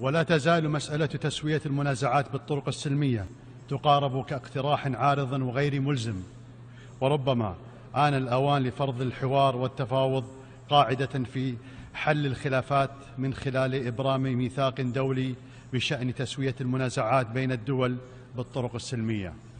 ولا تزال مسألة تسوية المنازعات بالطرق السلمية تقارب كاقتراح عارض وغير ملزم وربما آن الأوان لفرض الحوار والتفاوض قاعدة في حل الخلافات من خلال إبرام ميثاق دولي بشأن تسوية المنازعات بين الدول بالطرق السلمية